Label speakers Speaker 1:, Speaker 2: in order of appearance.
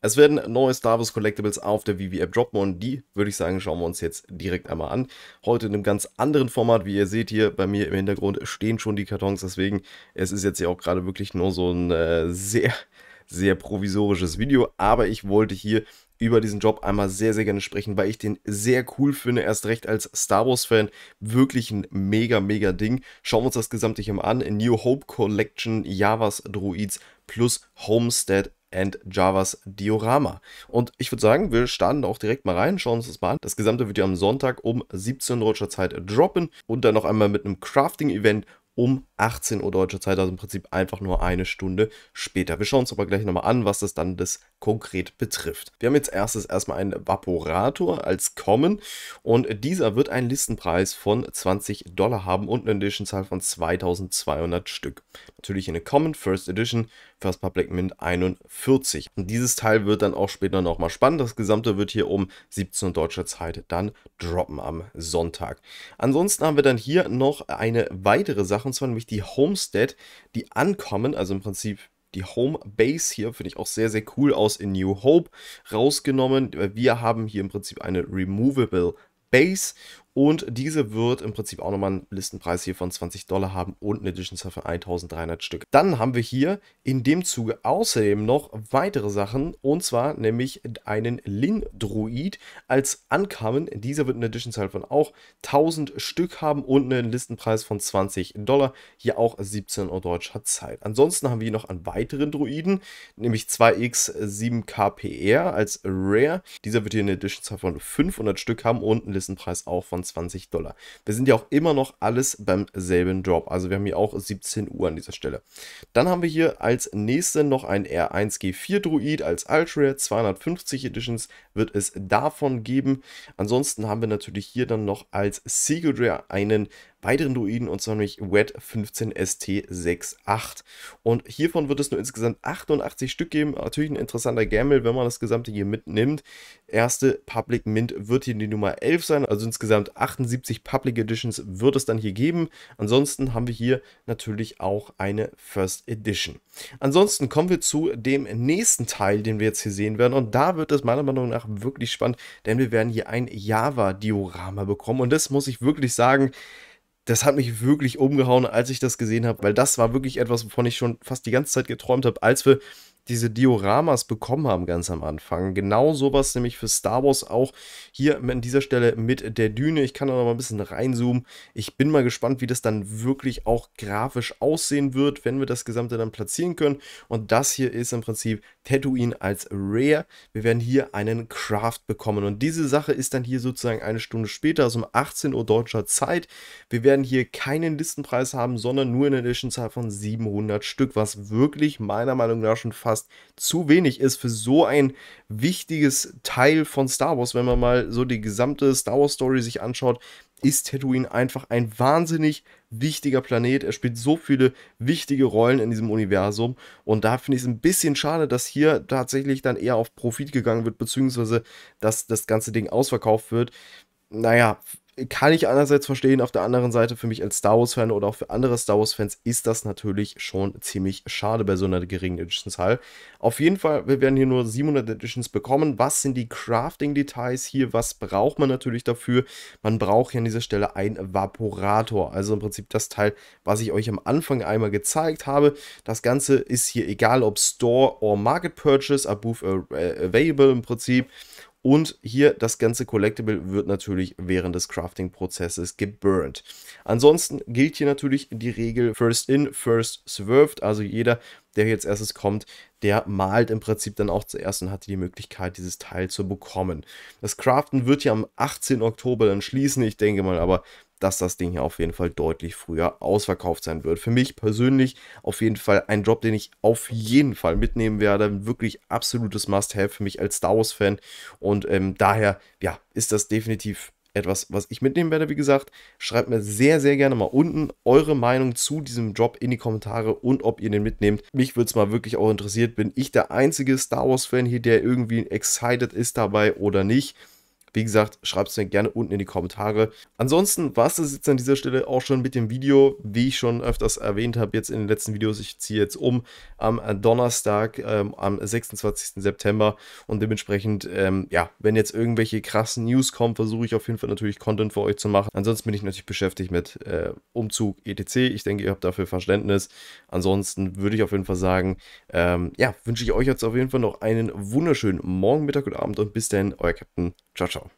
Speaker 1: Es werden neue Star Wars Collectibles auf der Vivi App droppen und die, würde ich sagen, schauen wir uns jetzt direkt einmal an. Heute in einem ganz anderen Format, wie ihr seht hier bei mir im Hintergrund stehen schon die Kartons, deswegen es ist jetzt ja auch gerade wirklich nur so ein äh, sehr, sehr provisorisches Video, aber ich wollte hier über diesen Job einmal sehr, sehr gerne sprechen, weil ich den sehr cool finde, erst recht als Star Wars-Fan. Wirklich ein mega, mega Ding. Schauen wir uns das gesamte hier mal an. New Hope Collection, Javas Druids plus Homestead and Javas Diorama. Und ich würde sagen, wir starten auch direkt mal rein, schauen uns das mal an. Das gesamte Video am Sonntag um 17 Uhr deutscher Zeit droppen und dann noch einmal mit einem Crafting-Event um 18 Uhr deutscher Zeit, also im Prinzip einfach nur eine Stunde später. Wir schauen uns aber gleich nochmal an, was das dann das konkret betrifft. Wir haben jetzt erstes erstmal einen Vaporator als Common und dieser wird einen Listenpreis von 20 Dollar haben und eine Editionzahl von 2200 Stück. Natürlich eine Common First Edition First Public Mint 41. Und dieses Teil wird dann auch später nochmal spannend. Das gesamte wird hier um 17 Uhr deutscher Zeit dann droppen am Sonntag. Ansonsten haben wir dann hier noch eine weitere Sache, und zwar nämlich die Homestead, die ankommen, also im Prinzip die Home Base hier finde ich auch sehr, sehr cool aus in New Hope rausgenommen. Wir haben hier im Prinzip eine Removable Base und diese wird im Prinzip auch nochmal einen Listenpreis hier von 20 Dollar haben und eine Edition von 1300 Stück. Dann haben wir hier in dem Zuge außerdem noch weitere Sachen und zwar nämlich einen Lin-Druid als Ankamen. Dieser wird eine Edition von auch 1000 Stück haben und einen Listenpreis von 20 Dollar. Hier auch 17 Euro deutscher Zeit. Ansonsten haben wir hier noch einen weiteren Druiden, nämlich 2x7kpr als Rare. Dieser wird hier eine Edition von 500 Stück haben und einen Listenpreis auch von 29 Dollar. Wir sind ja auch immer noch alles beim selben Drop. Also wir haben hier auch 17 Uhr an dieser Stelle. Dann haben wir hier als nächste noch ein R1G4 Druid als Ultra 250 Editions wird es davon geben. Ansonsten haben wir natürlich hier dann noch als Seagull einen weiteren Druiden und zwar nämlich WET 15ST68. Und hiervon wird es nur insgesamt 88 Stück geben. Natürlich ein interessanter Gamble, wenn man das gesamte hier mitnimmt. Erste Public Mint wird hier die Nummer 11 sein, also insgesamt 78 Public Editions wird es dann hier geben. Ansonsten haben wir hier natürlich auch eine First Edition. Ansonsten kommen wir zu dem nächsten Teil, den wir jetzt hier sehen werden. Und da wird es meiner Meinung nach wirklich spannend, denn wir werden hier ein Java-Diorama bekommen. Und das muss ich wirklich sagen, das hat mich wirklich umgehauen, als ich das gesehen habe, weil das war wirklich etwas, wovon ich schon fast die ganze Zeit geträumt habe, als wir diese Dioramas bekommen haben ganz am Anfang. Genau sowas nämlich für Star Wars auch hier an dieser Stelle mit der Düne. Ich kann da noch mal ein bisschen reinzoomen. Ich bin mal gespannt, wie das dann wirklich auch grafisch aussehen wird, wenn wir das Gesamte dann platzieren können. Und das hier ist im Prinzip Tatooine als Rare. Wir werden hier einen Craft bekommen. Und diese Sache ist dann hier sozusagen eine Stunde später, also um 18 Uhr deutscher Zeit. Wir werden hier keinen Listenpreis haben, sondern nur eine Editionzahl von 700 Stück, was wirklich meiner Meinung nach schon fast Podcast zu wenig ist für so ein wichtiges Teil von Star Wars. Wenn man mal so die gesamte Star Wars Story sich anschaut, ist Tatooine einfach ein wahnsinnig wichtiger Planet. Er spielt so viele wichtige Rollen in diesem Universum. Und da finde ich es ein bisschen schade, dass hier tatsächlich dann eher auf Profit gegangen wird, beziehungsweise dass das ganze Ding ausverkauft wird. Naja, kann ich einerseits verstehen, auf der anderen Seite für mich als Star Wars-Fan oder auch für andere Star Wars-Fans ist das natürlich schon ziemlich schade bei so einer geringen Edition-Zahl. Auf jeden Fall, wir werden hier nur 700 Editions bekommen. Was sind die Crafting-Details hier? Was braucht man natürlich dafür? Man braucht hier an dieser Stelle ein Vaporator, also im Prinzip das Teil, was ich euch am Anfang einmal gezeigt habe. Das Ganze ist hier egal, ob Store or Market Purchase, above äh, available im Prinzip. Und hier das ganze Collectible wird natürlich während des Crafting-Prozesses geburnt. Ansonsten gilt hier natürlich die Regel First in, First served. Also jeder, der jetzt erstes kommt, der malt im Prinzip dann auch zuerst und hat die Möglichkeit, dieses Teil zu bekommen. Das Craften wird ja am 18. Oktober dann schließen. Ich denke mal aber, dass das Ding hier auf jeden Fall deutlich früher ausverkauft sein wird. Für mich persönlich auf jeden Fall ein Drop, den ich auf jeden Fall mitnehmen werde. Wirklich absolutes Must-Have für mich als Star Wars-Fan. Und ähm, daher, ja, ist das definitiv etwas, was ich mitnehmen werde. Wie gesagt, schreibt mir sehr, sehr gerne mal unten eure Meinung zu diesem Drop in die Kommentare und ob ihr den mitnehmt. Mich würde es mal wirklich auch interessiert, bin ich der einzige Star Wars-Fan hier, der irgendwie excited ist dabei oder nicht. Wie gesagt, schreibt es mir gerne unten in die Kommentare. Ansonsten war es das jetzt an dieser Stelle auch schon mit dem Video. Wie ich schon öfters erwähnt habe, jetzt in den letzten Videos, ich ziehe jetzt um am Donnerstag, ähm, am 26. September. Und dementsprechend, ähm, ja, wenn jetzt irgendwelche krassen News kommen, versuche ich auf jeden Fall natürlich Content für euch zu machen. Ansonsten bin ich natürlich beschäftigt mit äh, Umzug etc. Ich denke, ihr habt dafür Verständnis. Ansonsten würde ich auf jeden Fall sagen, ähm, ja, wünsche ich euch jetzt auf jeden Fall noch einen wunderschönen Morgen, Mittag und Abend und bis dann, euer Captain. Ciao, ciao.